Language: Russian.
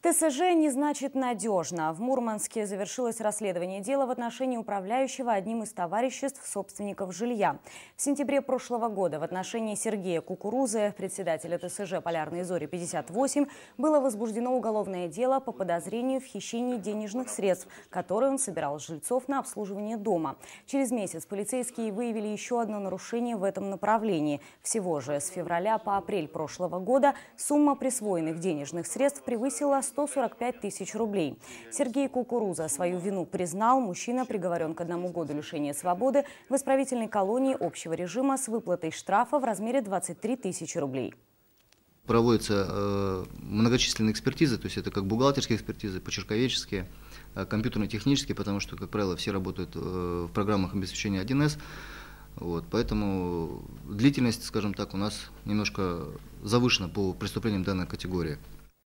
ТСЖ не значит надежно. В Мурманске завершилось расследование дела в отношении управляющего одним из товариществ собственников жилья. В сентябре прошлого года в отношении Сергея Кукурузы, председателя ТСЖ «Полярные зори-58», было возбуждено уголовное дело по подозрению в хищении денежных средств, которые он собирал с жильцов на обслуживание дома. Через месяц полицейские выявили еще одно нарушение в этом направлении. Всего же с февраля по апрель прошлого года сумма присвоенных денежных средств превысила 145 тысяч рублей. Сергей Кукуруза свою вину признал. Мужчина приговорен к одному году лишения свободы в исправительной колонии общего режима с выплатой штрафа в размере 23 тысячи рублей проводятся э, многочисленные экспертизы, то есть это как бухгалтерские экспертизы, почерковедческие, э, компьютерно-технические, потому что, как правило, все работают э, в программах обеспечения 1С. Вот, поэтому длительность, скажем так, у нас немножко завышена по преступлениям данной категории.